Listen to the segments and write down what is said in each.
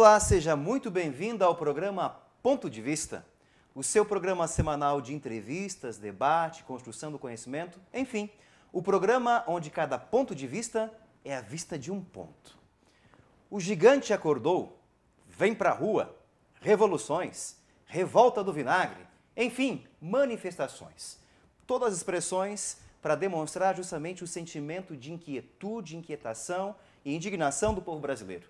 Olá, seja muito bem-vindo ao programa Ponto de Vista, o seu programa semanal de entrevistas, debate, construção do conhecimento, enfim, o programa onde cada ponto de vista é a vista de um ponto. O gigante acordou, vem pra rua, revoluções, revolta do vinagre, enfim, manifestações. Todas as expressões para demonstrar justamente o sentimento de inquietude, inquietação e indignação do povo brasileiro.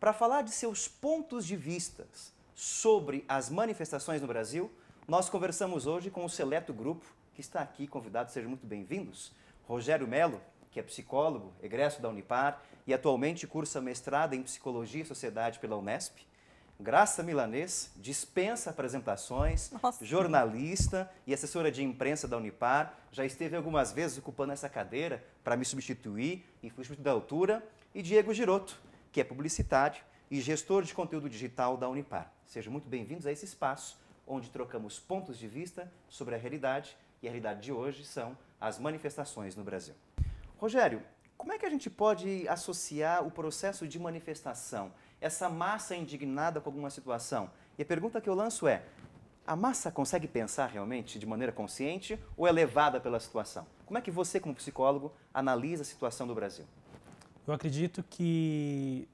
Para falar de seus pontos de vista sobre as manifestações no Brasil, nós conversamos hoje com o seleto grupo que está aqui convidado. Sejam muito bem-vindos. Rogério Melo, que é psicólogo, egresso da Unipar e atualmente cursa mestrado em Psicologia e Sociedade pela Unesp. Graça Milanês dispensa apresentações, Nossa. jornalista e assessora de imprensa da Unipar. Já esteve algumas vezes ocupando essa cadeira para me substituir e fui da altura. E Diego Giroto, que é publicitário e gestor de conteúdo digital da Unipar. Sejam muito bem-vindos a esse espaço onde trocamos pontos de vista sobre a realidade e a realidade de hoje são as manifestações no Brasil. Rogério, como é que a gente pode associar o processo de manifestação, essa massa indignada com alguma situação? E a pergunta que eu lanço é: a massa consegue pensar realmente de maneira consciente ou é levada pela situação? Como é que você, como psicólogo, analisa a situação do Brasil? eu acredito que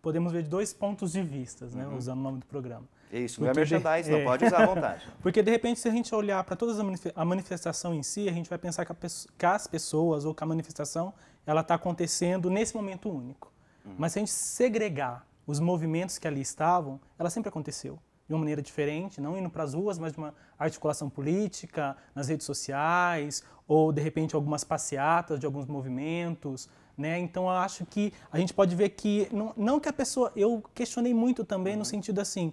podemos ver de dois pontos de vista, né, uhum. usando o nome do programa. Isso, Porque é não é merchandising, de... não pode usar à vontade. Porque, de repente, se a gente olhar para toda a manifestação em si, a gente vai pensar que, que as pessoas ou que a manifestação ela está acontecendo nesse momento único. Uhum. Mas se a gente segregar os movimentos que ali estavam, ela sempre aconteceu de uma maneira diferente, não indo para as ruas, mas de uma articulação política, nas redes sociais, ou de repente algumas passeatas de alguns movimentos, né? Então eu acho que a gente pode ver que não, não que a pessoa, eu questionei muito também uhum. no sentido assim,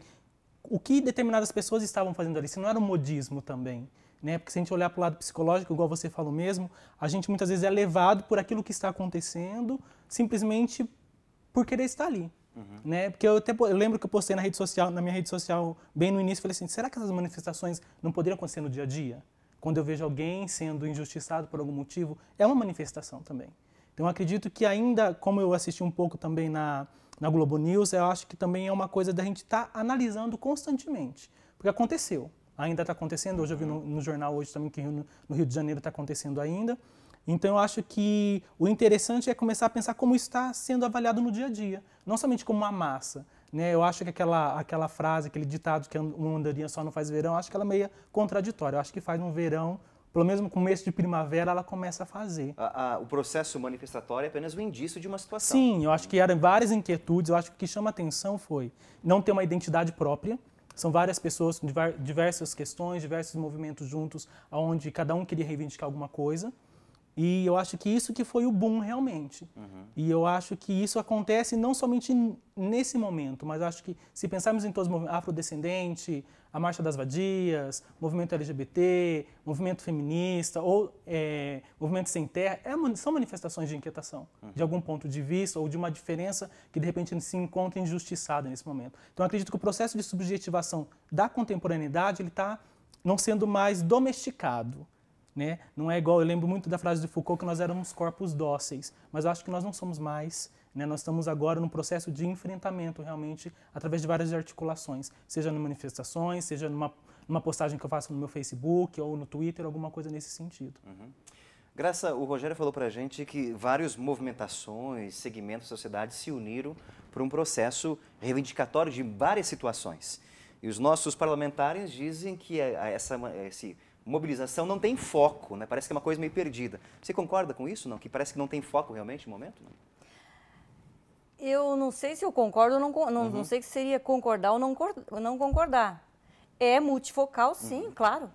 o que determinadas pessoas estavam fazendo ali, se não era um modismo também, né? Porque se a gente olhar para o lado psicológico, igual você falou mesmo, a gente muitas vezes é levado por aquilo que está acontecendo, simplesmente por querer estar ali. Uhum. Né? Porque eu até eu lembro que eu postei na rede social, na minha rede social, bem no início, falei assim: será que essas manifestações não poderiam acontecer no dia a dia? Quando eu vejo alguém sendo injustiçado por algum motivo, é uma manifestação também. Então acredito que ainda, como eu assisti um pouco também na, na Globo News, eu acho que também é uma coisa da gente estar tá analisando constantemente, porque aconteceu, ainda está acontecendo, hoje eu vi no, no, jornal hoje também que no, no Rio de Janeiro está acontecendo ainda, então eu acho que o interessante é começar a pensar como está sendo avaliado no dia a dia, não somente como uma massa, né, eu acho que aquela, aquela frase, aquele ditado que uma andorinha só não faz verão, acho que ela é meio contraditória. Eu acho que faz um verão pelo menos no começo de primavera, ela começa a fazer. A, a, o processo manifestatório é apenas um indício de uma situação. Sim, eu acho que eram várias inquietudes. Eu acho que o que chama atenção foi não ter uma identidade própria. São várias pessoas com diversas questões, diversos movimentos juntos, onde cada um queria reivindicar alguma coisa. E eu acho que isso que foi o boom realmente. Uhum. E eu acho que isso acontece não somente nesse momento, mas acho que se pensarmos em todos os movimentos, afrodescendente, a Marcha das Vadias, movimento LGBT, movimento feminista ou é, movimento sem terra, é, são manifestações de inquietação, uhum. de algum ponto de vista ou de uma diferença que de repente se encontra injustiçada nesse momento. Então acredito que o processo de subjetivação da contemporaneidade ele está não sendo mais domesticado né? Não é igual, eu lembro muito da frase de Foucault que nós éramos corpos dóceis, mas eu acho que nós não somos mais. Né? Nós estamos agora num processo de enfrentamento realmente através de várias articulações, seja em manifestações, seja numa, numa postagem que eu faço no meu Facebook ou no Twitter, alguma coisa nesse sentido. Uhum. Graça, o Rogério falou para a gente que várias movimentações, segmentos da sociedade se uniram para um processo reivindicatório de várias situações. E os nossos parlamentares dizem que é, é essa, é esse mobilização não tem foco, né? parece que é uma coisa meio perdida. Você concorda com isso, não? Que parece que não tem foco realmente no momento? Não? Eu não sei se eu concordo ou não, não, uhum. não sei se seria concordar ou não, não concordar. É multifocal, sim, uhum. claro,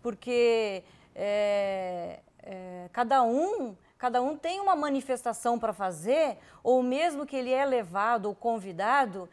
porque é, é, cada um cada um tem uma manifestação para fazer, ou mesmo que ele é levado ou convidado,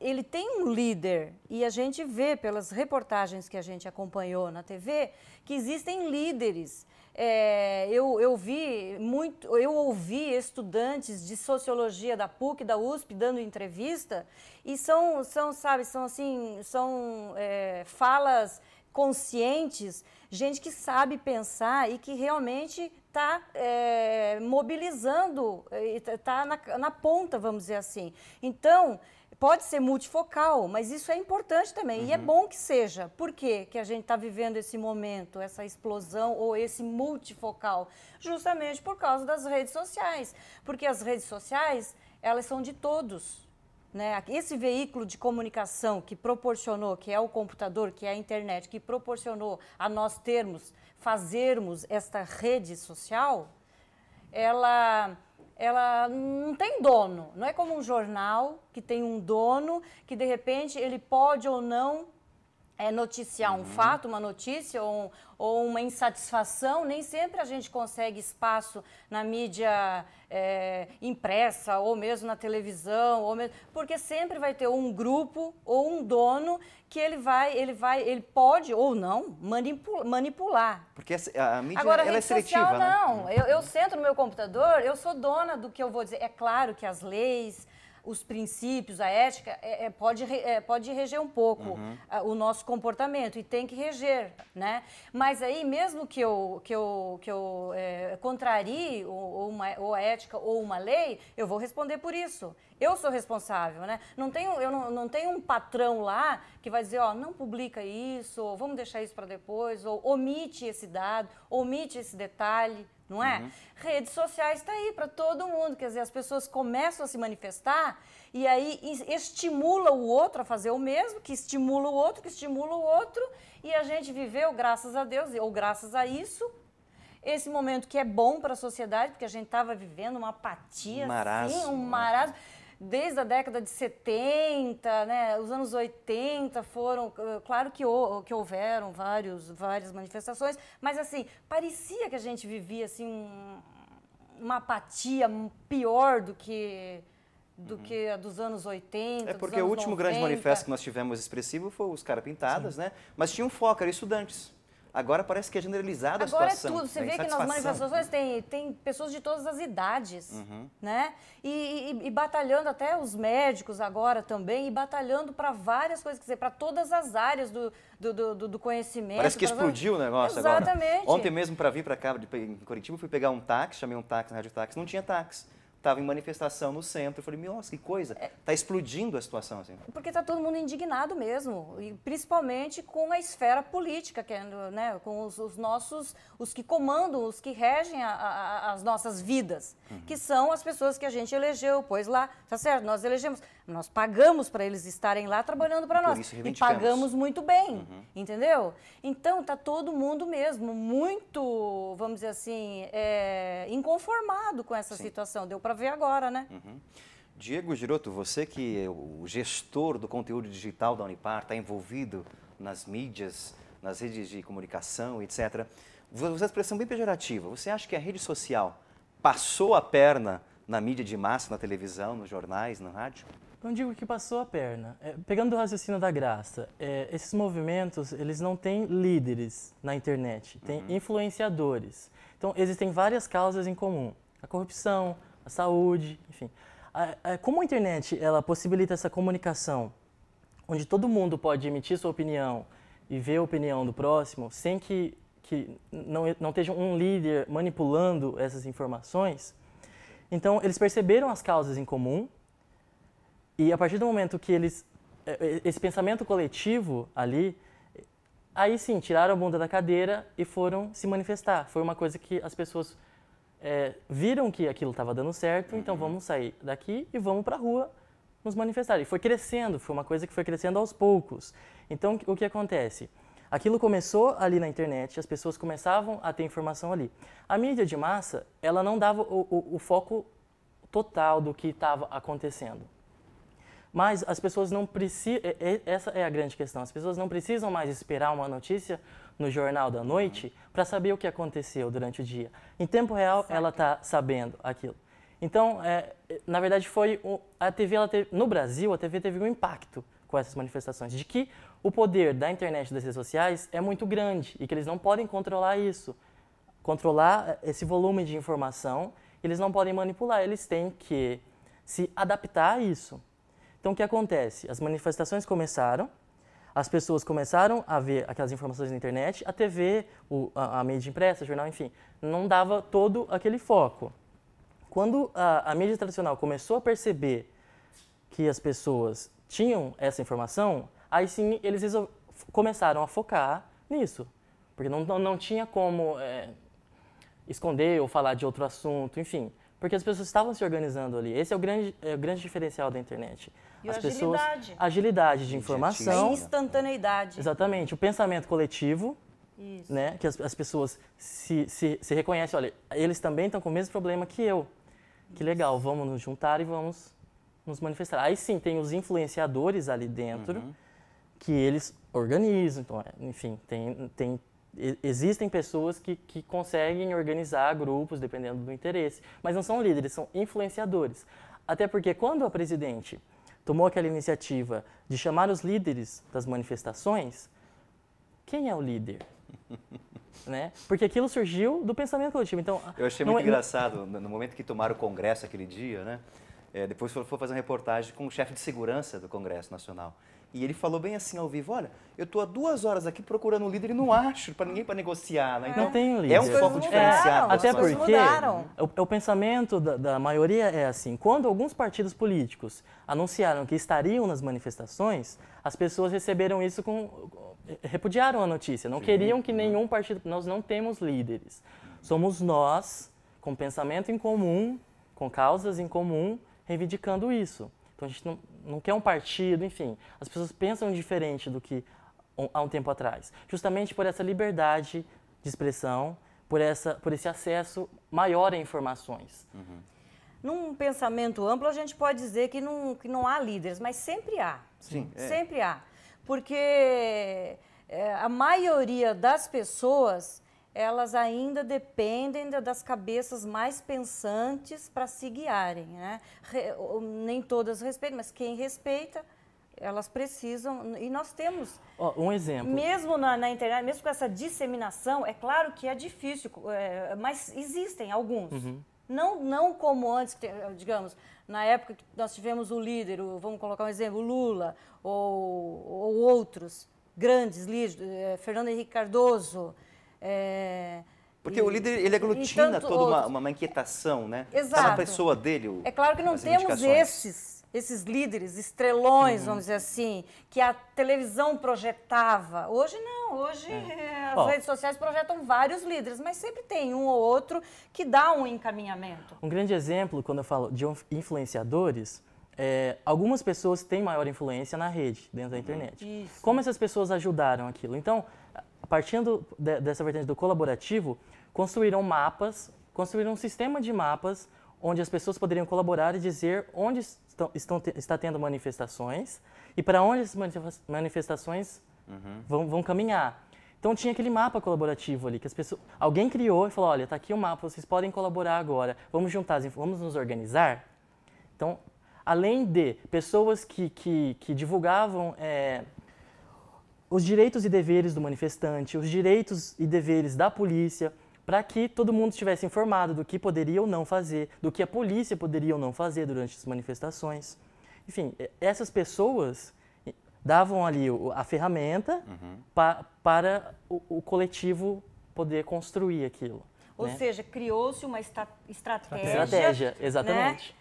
ele tem um líder e a gente vê pelas reportagens que a gente acompanhou na TV que existem líderes. É, eu, eu vi muito, eu ouvi estudantes de sociologia da PUC, da USP, dando entrevista e são, são sabe, são assim, são é, falas conscientes, gente que sabe pensar e que realmente está é, mobilizando, é, está tá na, na ponta, vamos dizer assim. Então, pode ser multifocal, mas isso é importante também. Uhum. E é uhum. bom que seja. Por quê que a gente está vivendo esse momento, essa explosão ou esse multifocal? Justamente por causa das redes sociais. Porque as redes sociais, elas são de todos. Né? Esse veículo de comunicação que proporcionou, que é o computador, que é a internet, que proporcionou a nós termos fazermos esta rede social, ela ela não tem dono, não é como um jornal que tem um dono que de repente ele pode ou não é, noticiar uhum. um fato, uma notícia ou, ou, uma insatisfação, nem sempre a gente consegue espaço na mídia é, impressa ou mesmo na televisão, ou mesmo, porque sempre vai ter um grupo ou um dono que ele vai, ele vai, ele pode ou não manipula, manipular. Porque a, mídia Agora, ela a é seletiva, social, né? não. Eu, eu sento no meu computador, eu sou dona do que eu vou dizer. É claro que as leis, os princípios, a ética, é, é, pode, é, pode reger um pouco uhum. o nosso comportamento e tem que reger, né? Mas aí, mesmo que eu, que eu, que eu é, contrarie ou, uma, ou a ética ou uma lei, eu vou responder por isso. Eu sou responsável, né? Não tenho, eu não, não tenho um patrão lá que vai dizer, ó, não publica isso, ou vamos deixar isso para depois, ou omite esse dado, omite esse detalhe, não é? Uhum. Redes sociais está aí para todo mundo, quer dizer, as pessoas começam a se manifestar e aí estimula o outro a fazer o mesmo, que estimula o outro, que estimula o outro, e a gente viveu, graças a Deus, ou graças a isso, esse momento que é bom para a sociedade, porque a gente estava vivendo uma apatia, um marasmo, assim, um marasmo. Né? desde a década de 70, né, os anos 80 foram, eh, claro que, que houveram vários, várias manifestações, mas assim, parecia que a gente vivia assim um, uma apatia pior do que do uhum. que a dos anos 80. É porque o último 90. grande manifesto que nós tivemos expressivo foi os Cara Pintadas, Sim. né? Mas tinha um foco, eram estudantes. Agora parece que é generalizada a Agora é situação. Agora é tudo. Você né? vê que nas manifestações tem, tem pessoas de todas as idades, uhum. né? E, e, e, batalhando até os médicos agora também, e batalhando para várias coisas, quer dizer, para todas as áreas do, do, do, do conhecimento. Parece que explodiu o negócio Exatamente. agora. Exatamente. Ontem mesmo, para vir para cá, de, em Curitiba, fui pegar um táxi, chamei um táxi, um rádio táxi, não tinha táxi estava em manifestação no centro. Eu falei, nossa, que coisa, está é. explodindo a situação. Assim. Porque está todo mundo indignado mesmo, e principalmente com a esfera política, que, né, com os, os nossos, os que comandam, os que regem a, a, as nossas vidas, uhum. que são as pessoas que a gente elegeu, pois lá, tá certo, nós elegemos, nós pagamos para eles estarem lá trabalhando para nós, e pagamos muito bem, uhum. entendeu? Então, está todo mundo mesmo muito, vamos dizer assim, é, inconformado com essa Sim. situação, deu para para ver agora, né? Uhum. Diego Giroto, você que é o gestor do conteúdo digital da Unipar, está envolvido nas mídias, nas redes de comunicação, etc. Você é usa expressão bem pejorativa. Você acha que a rede social passou a perna na mídia de massa, na televisão, nos jornais, na rádio? Não digo que passou a perna. É, pegando o raciocínio da graça, é, esses movimentos eles não têm líderes na internet, têm uhum. influenciadores. Então existem várias causas em comum: a corrupção, saúde, enfim. É, como a internet ela possibilita essa comunicação, onde todo mundo pode emitir sua opinião e ver a opinião do próximo, sem que, que não, não esteja um líder manipulando essas informações, então eles perceberam as causas em comum e a partir do momento que eles é, é, esse pensamento coletivo ali, aí sim tiraram a bunda da cadeira e foram se manifestar. Foi uma coisa que as pessoas é, viram que aquilo estava dando certo, então uhum. vamos sair daqui e vamos para a rua nos manifestar. E foi crescendo, foi uma coisa que foi crescendo aos poucos. Então, o que acontece? Aquilo começou ali na internet, as pessoas começavam a ter informação ali. A mídia de massa, ela não dava o, o, o foco total do que estava acontecendo. Mas as pessoas não precisam, é, é, essa é a grande questão, as pessoas não precisam mais esperar uma notícia no jornal da noite para saber o que aconteceu durante o dia. Em tempo real, Saca. ela está sabendo aquilo. Então, é, é na verdade, foi o, a TV, teve, no Brasil, a TV teve um impacto com essas manifestações, de que o poder da internet e das redes sociais é muito grande e que eles não podem controlar isso, controlar é, esse volume de informação, eles não podem manipular, eles têm que se adaptar a isso. Então, o que acontece? As manifestações começaram, as pessoas começaram a ver aquelas informações na internet, a TV, o, a, a mídia impressa, jornal, enfim, não dava todo aquele foco. Quando a, a mídia tradicional começou a perceber que as pessoas tinham essa informação, aí sim eles começaram a focar nisso. Porque não, não, não tinha como é, esconder ou falar de outro assunto, enfim. Porque as pessoas estavam se organizando ali. Esse é o grande, é o grande diferencial da internet. E as pessoas, agilidade. Agilidade de informação. A instantaneidade. Exatamente. O pensamento coletivo, Isso. né? Que as, as pessoas se, se, se, reconhecem. Olha, eles também estão com o mesmo problema que eu. Isso. Que legal, vamos nos juntar e vamos nos manifestar. Aí sim, tem os influenciadores ali dentro, uhum. que eles organizam. Então, é, enfim, tem, tem existem pessoas que, que conseguem organizar grupos dependendo do interesse, mas não são líderes, são influenciadores. Até porque quando a presidente tomou aquela iniciativa de chamar os líderes das manifestações, quem é o líder? né? Porque aquilo surgiu do pensamento coletivo. Então, eu achei muito é... engraçado no momento que tomaram o Congresso aquele dia, né? É, depois foi fazer uma reportagem com o chefe de segurança do Congresso Nacional. E ele falou bem assim ao vivo, olha, eu estou há duas horas aqui procurando um líder e não acho para ninguém para negociar. Né? Então, não tem líder. É um foco diferenciado. É, até porque o, o, pensamento da, da maioria é assim, quando alguns partidos políticos anunciaram que estariam nas manifestações, as pessoas receberam isso com... repudiaram a notícia, não Sim. queriam que nenhum partido... Nós não temos líderes. Somos nós, com pensamento em comum, com causas em comum, reivindicando isso. Então a gente não, não quer um partido, enfim. As pessoas pensam diferente do que há um tempo atrás. Justamente por essa liberdade de expressão, por, essa, por esse acesso maior a informações. Uhum. Num pensamento amplo, a gente pode dizer que não, que não há líderes, mas sempre há. Sim. É. Sempre há. Porque é, a maioria das pessoas elas ainda dependem das cabeças mais pensantes para se guiarem. Né? nem todas respeitam, mas quem respeita, elas precisam. E nós temos. Oh, um exemplo. Mesmo na, na, internet, mesmo com essa disseminação, é claro que é difícil, é, mas existem alguns. Uhum. Não, não como antes, digamos, na época que nós tivemos o líder, o, vamos colocar um exemplo, Lula ou, ou outros grandes líderes, é, Fernando Henrique Cardoso, é, porque e, o líder ele aglutina toda uma, uma, inquietação, né? Exato. Tá na pessoa dele. O, é claro que não temos esses esses líderes estrelões, uhum. vamos dizer uhum. assim, que a televisão projetava. Hoje não, hoje é. Eh, as Bom, redes sociais projetam vários líderes, mas sempre tem um ou outro que dá um encaminhamento. Um grande exemplo, quando eu falo de influenciadores, é, algumas pessoas têm maior influência na rede, dentro da uhum. internet. Isso. Como essas pessoas ajudaram aquilo? Então, partindo de, dessa vertente do colaborativo, construíram mapas, construíram um sistema de mapas onde as pessoas poderiam colaborar e dizer onde estão, estão está tendo manifestações e para onde essas manifestações uhum. vão, vão, caminhar. Então tinha aquele mapa colaborativo ali que as pessoas, alguém criou e falou, olha, está aqui o um mapa, vocês podem colaborar agora. Vamos juntar, vamos nos organizar. Então, além de pessoas que, que, que divulgavam é, os direitos e deveres do manifestante, os direitos e deveres da polícia, para que todo mundo estivesse informado do que poderia ou não fazer, do que a polícia poderia ou não fazer durante as manifestações. Enfim, essas pessoas davam ali a ferramenta uhum. pa, para o, o, coletivo poder construir aquilo. Ou né? seja, criou-se uma esta, estratégia. Estratégia, exatamente. Né?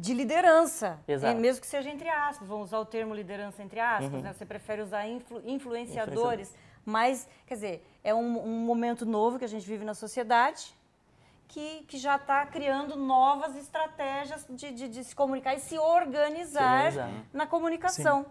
de liderança, Exato. mesmo que seja entre aspas, vamos usar o termo liderança entre aspas, uhum. né? você prefere usar influ, influenciadores, mas, quer dizer, é um, um, momento novo que a gente vive na sociedade, que, que já está criando novas estratégias de, de, de, se comunicar e se organizar, se organizar. Né? na comunicação. Sim.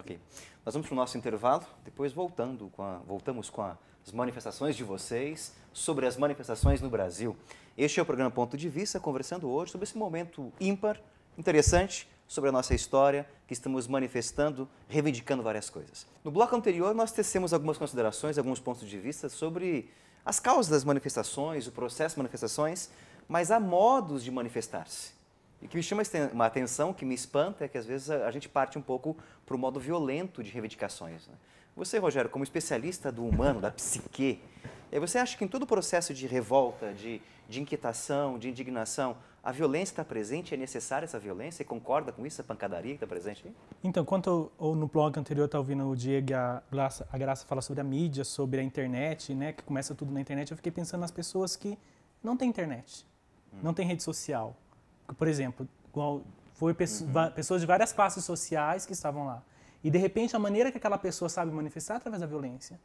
Ok. Nós vamos para o nosso intervalo, depois voltando com a, voltamos com a, as manifestações de vocês sobre as manifestações no Brasil. Este é o programa Ponto de Vista, conversando hoje sobre esse momento ímpar, interessante, sobre a nossa história, que estamos manifestando, reivindicando várias coisas. No bloco anterior, nós tecemos algumas considerações, alguns pontos de vista sobre as causas das manifestações, o processo de manifestações, mas há modos de manifestar-se. E que me chama uma atenção, que me espanta, é que às vezes a gente parte um pouco para o modo violento de reivindicações. Né? Você, Rogério, como especialista do humano, da psique, eh, você acha que em todo o processo de revolta, de, de inquietação, de indignação, a violência está presente? É necessária essa violência? E concorda com isso, a pancadaria que está presente? Então, quanto no blog anterior estava tá ouvindo o Diego a Graça, a Graça falar sobre a mídia, sobre a internet, né, que começa tudo na internet, eu fiquei pensando nas pessoas que não têm internet, hum. não têm rede social, por exemplo, foi pessoa, uhum. pessoas de várias classes sociais que estavam lá. E de repente a maneira que aquela pessoa sabe manifestar é através da violência.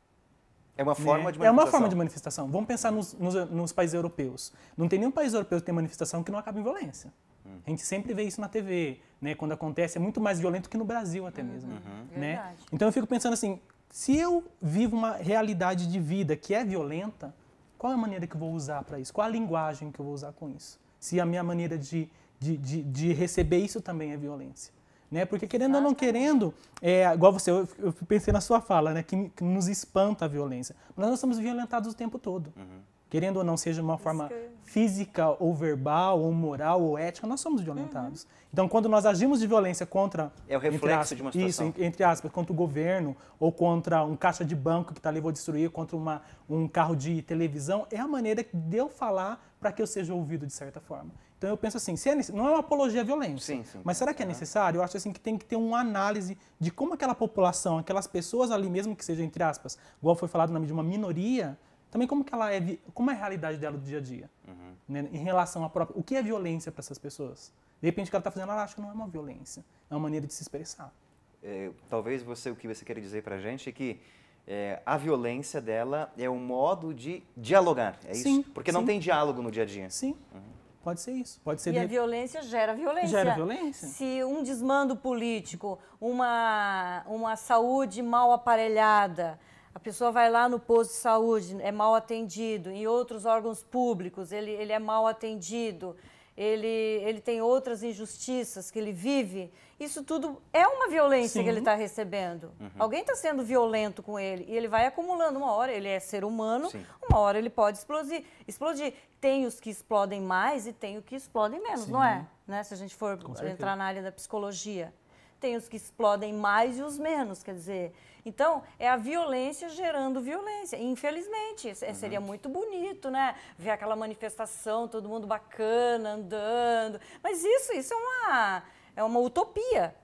É uma forma né? de manifestação. É uma forma de manifestação. Vamos pensar nos, nos, nos, países europeus. Não tem nenhum país europeu que tem manifestação que não acabe em violência. Hum. A gente sempre vê isso na TV, né? Quando acontece é muito mais violento que no Brasil até uhum. mesmo, uhum. né? Verdade. Então eu fico pensando assim, se eu vivo uma realidade de vida que é violenta, qual é a maneira que eu vou usar para isso? Qual a linguagem que eu vou usar com isso? se a minha maneira de, de, de, de receber isso também é violência. Né? Porque querendo ou não querendo, é, igual você, eu, eu, pensei na sua fala, né? Que, que, nos espanta a violência. Mas nós somos violentados o tempo todo. Uhum querendo ou não, seja de uma forma física ou verbal ou moral ou ética, nós somos violentados. Uhum. Então, quando nós agimos de violência contra... É o reflexo aspas, de uma situação. Isso, entre aspas, contra o governo ou contra um caixa de banco que está ali, vou destruir, contra uma, um carro de televisão, é a maneira que de eu falar para que eu seja ouvido de certa forma. Então eu penso assim, se é, não é uma apologia à violência, sim, sim. mas será que é necessário? Eu acho assim que tem que ter uma análise de como aquela população, aquelas pessoas ali mesmo que seja entre aspas, igual foi falado na mídia de uma minoria, também como que ela é, como é a realidade dela do dia a dia, uhum. né? em relação à própria, o que é violência para essas pessoas? De repente o que ela está fazendo, ela acha que não é uma violência, é uma maneira de se expressar. É, talvez você o que você quer dizer para a gente é que é, a violência dela é um modo de dialogar, é sim, isso? Porque sim. não tem diálogo no dia a dia. Sim. Uhum. Pode ser isso. Pode ser. E de... a violência gera violência. Gera violência. Se um desmando político, uma, uma saúde mal aparelhada, pessoa vai lá no posto de saúde, é mal atendido, em outros órgãos públicos, ele, ele é mal atendido, ele, ele tem outras injustiças que ele vive. Isso tudo é uma violência Sim. que ele está recebendo. Uhum. Alguém está sendo violento com ele e ele vai acumulando. Uma hora ele é ser humano, Sim. uma hora ele pode explodir. explodir. Tem os que explodem mais e tem os que explodem menos, Sim. não é? Né? Se a gente for entrar na área da psicologia. Tem os que explodem mais e os menos, quer dizer. Então, é a violência gerando violência. Infelizmente, é, uhum. seria muito bonito, né? Ver aquela manifestação, todo mundo bacana, andando. Mas isso, isso é uma, é uma utopia.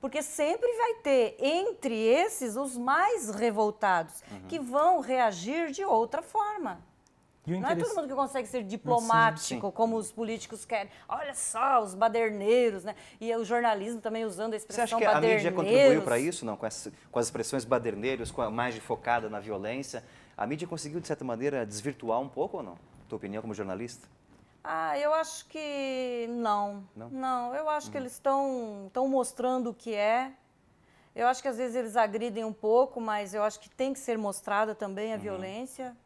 Porque sempre vai ter entre esses os mais revoltados, uhum. que vão reagir de outra forma. Não interesse... é todo mundo que consegue ser diplomático, sim, sim. como os políticos querem. Olha só, os baderneiros, né? E o jornalismo também usando a expressão baderneiros. Você acha que a mídia contribuiu para isso, não? Com as, com as expressões baderneiros, com a mais focada na violência. A mídia conseguiu, de certa maneira, desvirtuar um pouco ou não? Tua opinião como jornalista? Ah, eu acho que não. Não, não eu acho que hum. eles estão mostrando o que é, eu acho que às vezes eles agridem um pouco, mas eu acho que tem que ser mostrada também a uhum. violência.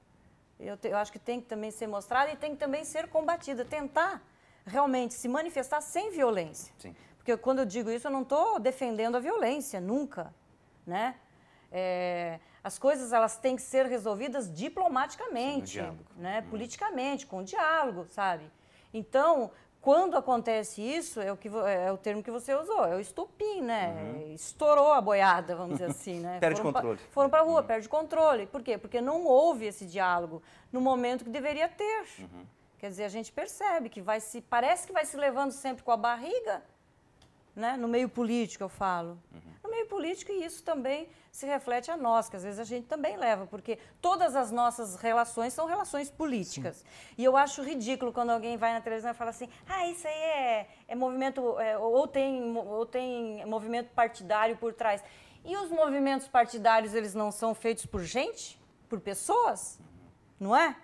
Eu, te, eu acho que tem que também ser mostrada e tem que também ser combatida. Tentar realmente se manifestar sem violência. Sim. Porque quando eu digo isso, eu não estou defendendo a violência, nunca. Né? É, as coisas elas têm que ser resolvidas diplomaticamente, Sim, né? Hum. politicamente, com diálogo, sabe? Então, quando acontece isso, é o, que, é, é o termo que você usou, é o estupim, né? Uhum. Estourou a boiada, vamos dizer assim, né? perde foram controle. Pra, foram para a rua, uhum. perde controle. Por quê? Porque não houve esse diálogo no momento que deveria ter. Uhum. Quer dizer, a gente percebe que vai se. Parece que vai se levando sempre com a barriga, né? No meio político, eu falo. Uhum time político e isso também se reflete a nós, que às vezes a gente também leva, porque todas as nossas relações são relações políticas. Sim. E eu acho ridículo quando alguém vai na televisão e fala assim: ah, isso aí é, é movimento, é, ou, tem, ou tem movimento partidário por trás. E os movimentos partidários, eles não são feitos por gente? Por pessoas? Não é?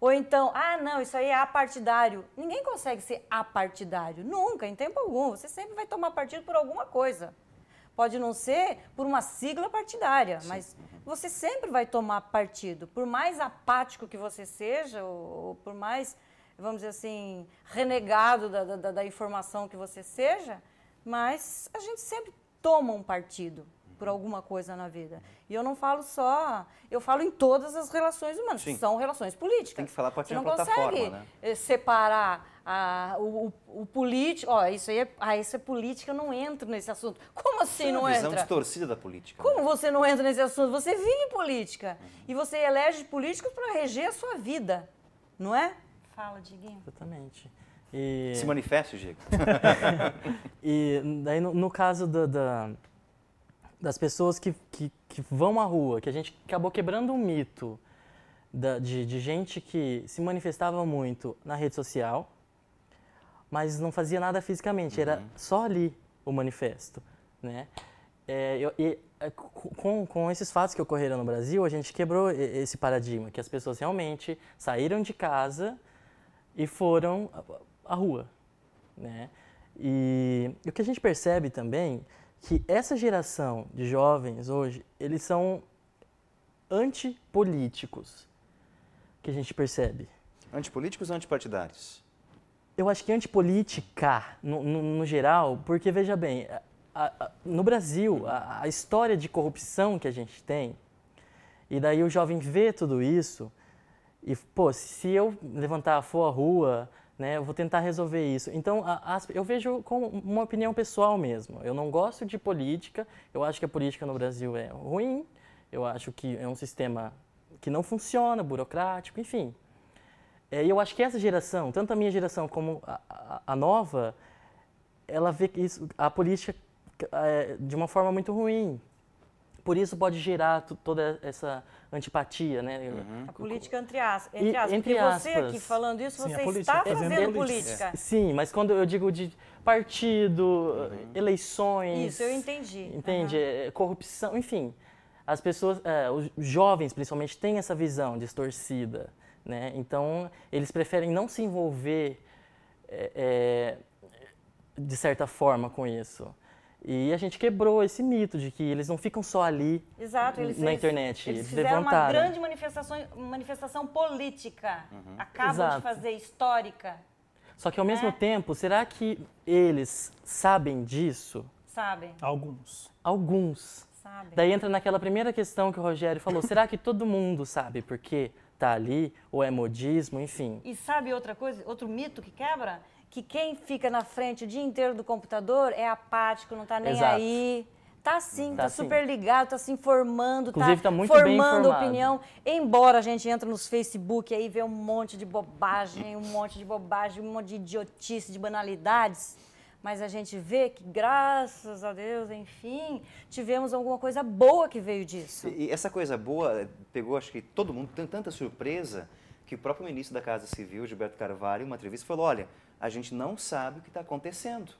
Ou então, ah, não, isso aí é apartidário. Ninguém consegue ser apartidário, nunca, em tempo algum. Você sempre vai tomar partido por alguma coisa. Pode não ser por uma sigla partidária, Sim. mas você sempre vai tomar partido. Por mais apático que você seja, ou, ou por mais, vamos dizer assim, renegado da, da, da informação que você seja, mas a gente sempre toma um partido por alguma coisa na vida. E eu não falo só, eu falo em todas as relações humanas, Sim. que são relações políticas. Tem que falar para Você é não consegue né? Eh, separar a, o, o, o político. Ó, isso aí é, ah, isso é política, eu não entro nesse assunto. Como assim não entra? É uma visão distorcida da política. Como né? você não entra nesse assunto? Você vive política. Uhum. E você elege políticos para reger a sua vida, não é? Fala, Diguinho. Exatamente. E... Se manifesta, Diego. e daí, no, no caso da, da, das pessoas que, que, que, vão à rua, que a gente acabou quebrando um mito da, de, de gente que se manifestava muito na rede social, mas não fazia nada fisicamente, uhum. era só ali o manifesto, né? É, eu, e, é, com, com esses fatos que ocorreram no Brasil, a gente quebrou esse paradigma, que as pessoas realmente saíram de casa e foram à rua, né? E, e o que a gente percebe também que essa geração de jovens hoje, eles são antipolíticos, que a gente percebe. Antipolíticos ou antipartidários? Eu acho que antipolítica, no, no, no geral, porque veja bem, a, a, no Brasil, a, a história de corrupção que a gente tem, e daí o jovem vê tudo isso, e, pô, se eu levantar, for à rua, né? Eu vou tentar resolver isso. Então, a, a, eu vejo com uma opinião pessoal mesmo. Eu não gosto de política. Eu acho que a política no Brasil é ruim. Eu acho que é um sistema que não funciona, burocrático, enfim. É, e é, eu acho que essa geração, tanto a minha geração como a, a nova, ela vê isso, a política é, de uma forma muito ruim por isso pode gerar toda essa antipatia, né? Uhum. A política entre, as, entre aspas. Entre você aqui falando isso, Sim, você política, está fazendo, fazendo política. É. Sim, mas quando eu digo de partido, uhum. eleições... Isso, eu entendi. Entende? Uhum. Corrupção, enfim. As pessoas, é, os jovens principalmente, têm essa visão distorcida, né? Então, eles preferem não se envolver... É, é de certa forma com isso. E a gente quebrou esse mito de que eles não ficam só ali Exato, eles, na internet. Eles, eles fizeram levantaram. uma grande manifestação, manifestação política. Uhum. Acabam Exato. de fazer histórica. Só que ao né? mesmo tempo, será que eles sabem disso? Sabem. Alguns. Alguns. Sabem. Daí entra naquela primeira questão que o Rogério falou. será que todo mundo sabe por que tá ali, ou é modismo, enfim. E sabe outra coisa, outro mito que quebra? que quem fica na frente o dia inteiro do computador é apático, não está nem Exato. aí. Tá sim, tá, tá sim. super ligado, tá se informando, tá Inclusive, tá, tá muito formando opinião. Embora a gente entre nos Facebook aí vê um monte de bobagem, um monte de bobagem, um monte de idiotice, de banalidades, mas a gente vê que, graças a Deus, enfim, tivemos alguma coisa boa que veio disso. E essa coisa boa pegou, acho que todo mundo, tem tanta surpresa, que o próprio ministro da Casa Civil, Gilberto Carvalho, em uma entrevista, falou: olha, a gente não sabe o que está acontecendo.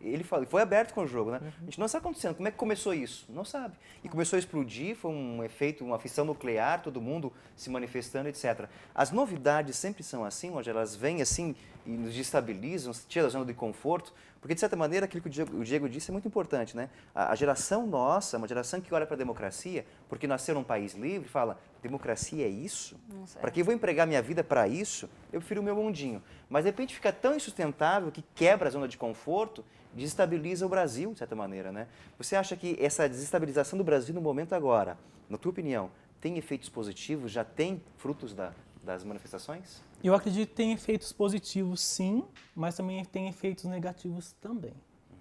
Ele falou, foi aberto com o jogo, né? Uhum. A gente não sabe o que está acontecendo, como é que começou isso? Não sabe. E começou a explodir, foi um efeito, uma fissão nuclear, todo mundo se manifestando, etc. As novidades sempre são assim, Rogério, elas vêm assim e nos destabilizam, nos tira da zona de conforto, porque de certa maneira aquilo que o Diego, o Diego disse é muito importante, né? A, a geração nossa, uma geração que olha para a democracia, porque nasceu num país livre, fala: democracia é isso? É. Para que eu vou empregar minha vida para isso? Eu prefiro o meu mundinho. Mas de repente fica tão insustentável que quebra a zona de conforto, desestabiliza o Brasil de certa maneira, né? Você acha que essa desestabilização do Brasil no momento agora, na tua opinião, tem efeitos positivos? Já tem frutos da, das manifestações? Eu acredito que tem efeitos positivos, sim, mas também tem efeitos negativos também.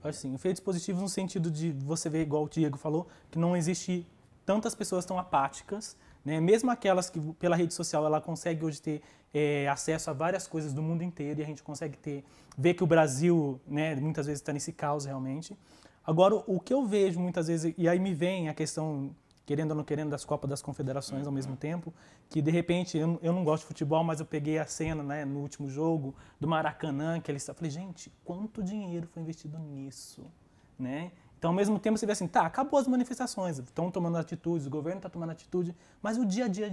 Uhum. Assim, efeitos positivos no sentido de você ver, igual o Diego falou, que não existe tantas pessoas tão apáticas, né? mesmo aquelas que pela rede social ela consegue hoje ter é, acesso a várias coisas do mundo inteiro e a gente consegue ter ver que o Brasil né, muitas vezes está nesse caos realmente. Agora, o que eu vejo muitas vezes, e aí me vem a questão querendo ou não querendo, das Copas das Confederações ao mesmo uhum. tempo, que de repente, eu, eu não gosto de futebol, mas eu peguei a cena né, no último jogo do Maracanã, que eles... Eu falei, gente, quanto dinheiro foi investido nisso, né? Então, ao mesmo tempo, você vê assim, tá, acabou as manifestações, estão tomando atitudes, o governo está tomando atitude, mas o dia a dia,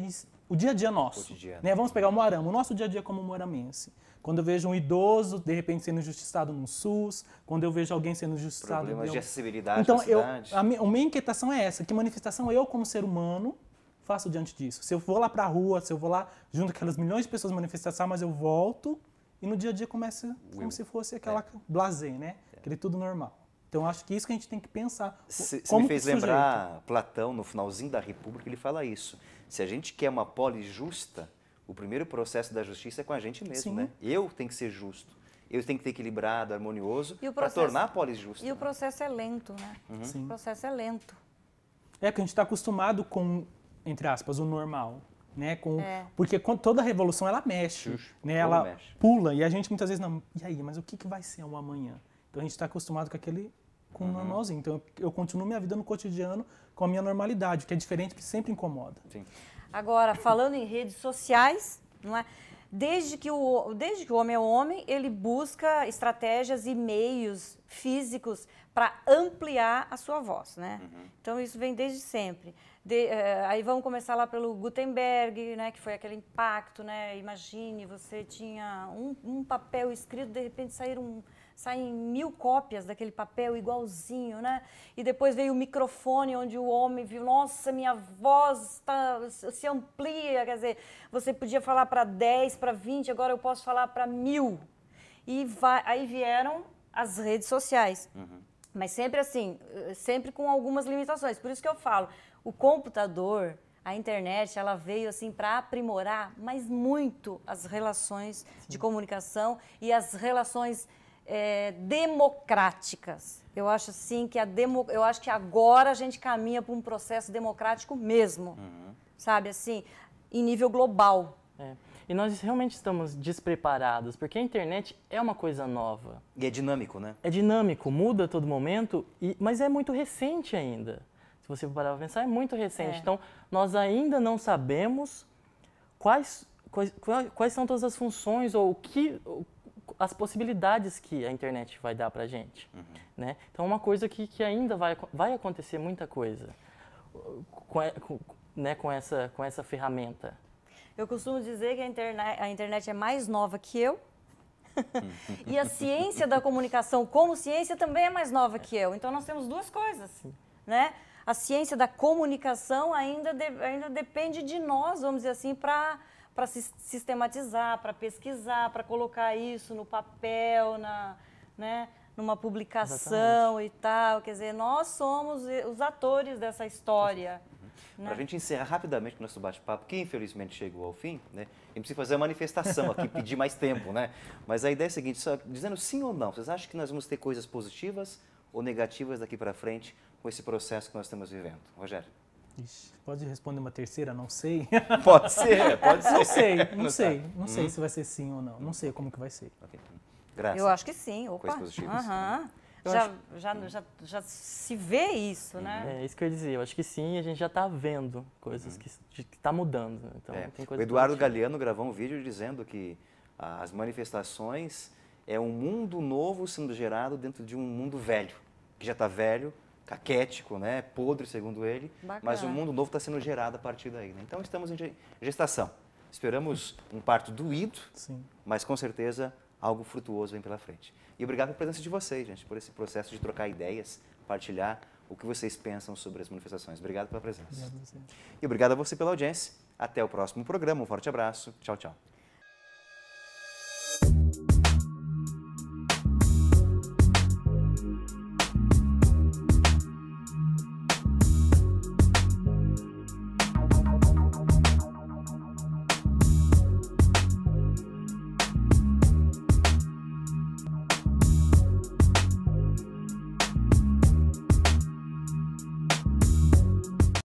o dia, a dia nosso, né? Vamos pegar o Moarama, o nosso dia a dia como moaramense. Quando eu vejo um idoso, de repente, sendo injustiçado no SUS, quando eu vejo alguém sendo injustiçado... Problemas de acessibilidade Então, eu, a, minha, a minha inquietação é essa, que manifestação eu, como ser humano, faço diante disso? Se eu vou lá para a rua, se eu vou lá junto com aquelas milhões de pessoas manifestar, mas eu volto e no dia a dia começa como se fosse aquela é. blazer, né? É. Aquele tudo normal. Então, acho que isso que a gente tem que pensar. Você me fez lembrar sujeito? Platão, no finalzinho da República, ele fala isso. Se a gente quer uma poli justa, o primeiro processo da justiça é com a gente mesmo, Sim. né? Eu tenho que ser justo. Eu tenho que ter equilibrado, harmonioso, para tornar a poli justa. E o né? processo é lento, né? Uhum. O processo é lento. É, que a gente está acostumado com, entre aspas, o normal. Né, com, é. Porque toda revolução ela mexe, Xuxa, né, ela mexe. pula e a gente muitas vezes não. E aí, mas o que, que vai ser o amanhã? Então a gente está acostumado com aquele com uhum. normalzinho. Então eu, eu, continuo minha vida no cotidiano com a minha normalidade, que é diferente, que sempre incomoda. Sim. Agora, falando em redes sociais, não é? Desde que, o, desde que o homem é homem, ele busca estratégias e meios físicos para ampliar a sua voz, né? Uhum. Então isso vem desde sempre. De, uh, aí vamos começar lá pelo Gutenberg, né? Que foi aquele impacto, né? Imagine, você tinha um, um papel escrito, de repente saíram um, saem mil cópias daquele papel igualzinho, né? E depois veio o microfone onde o homem viu, nossa, minha voz tá, se amplia, quer dizer, você podia falar para 10, para 20, agora eu posso falar para mil. E vai, aí vieram as redes sociais. Uhum. Mas sempre assim, sempre com algumas limitações. Por isso que eu falo, o computador, a internet, ela veio assim para aprimorar, mas muito as relações Sim. de comunicação e as relações é, democráticas. Eu acho assim que a demo, eu acho que agora a gente caminha para um processo democrático mesmo, uhum. sabe assim, em nível global. É. E nós realmente estamos despreparados, porque a internet é uma coisa nova. E é dinâmico, né? É dinâmico, muda a todo momento, e, mas é muito recente ainda. Se você parar para pensar, é muito recente. É. Então, nós ainda não sabemos quais, quais, quais, são todas as funções ou o que, as possibilidades que a internet vai dar para gente, uhum. né? Então é uma coisa que, que ainda vai, vai acontecer muita coisa com, com, né, com essa com essa ferramenta. Eu costumo dizer que a internet, a internet é mais nova que eu uhum. e a ciência da comunicação como ciência também é mais nova que eu. Então nós temos duas coisas, né? A ciência da comunicação ainda de, ainda depende de nós, vamos dizer assim, para para sistematizar, para pesquisar, para colocar isso no papel, na, né, numa publicação Exatamente. e tal. Quer dizer, nós somos os atores dessa história. Uhum. Né? Para a gente encerrar rapidamente o nosso bate-papo, que infelizmente chegou ao fim, né? Eu preciso fazer uma manifestação aqui, pedir mais tempo, né? Mas a ideia é a seguinte, só dizendo sim ou não, vocês acham que nós vamos ter coisas positivas ou negativas daqui para frente com esse processo que nós estamos vivendo? Rogério? Ixi, pode responder uma terceira, não sei. Pode ser, pode ser. Não sei, não, não sei. Tá. Não sei hum. se vai ser sim ou não. Não sei como que vai ser. Okay. Graças. Eu acho que sim. Opa. Coisas positivas. Uhum. Já, acho... já, já, já, se vê isso, né? É, é isso que eu ia dizer. Eu acho que sim, a gente já está vendo coisas uhum. que está mudando. Né? Então, é. o Eduardo Galeano gravou um vídeo dizendo que ah, as manifestações é um mundo novo sendo gerado dentro de um mundo velho, que já está velho, caquético, né? podre, segundo ele. Bacana. Mas o mundo novo está sendo gerado a partir daí. Né? Então, estamos em gestação. Esperamos um parto doído, Sim. mas com certeza algo frutuoso vem pela frente. E obrigado pela presença de vocês, gente, por esse processo de trocar ideias, partilhar o que vocês pensam sobre as manifestações. Obrigado pela presença. Obrigado e obrigado a você pela audiência. Até o próximo programa. Um forte abraço. Tchau, tchau.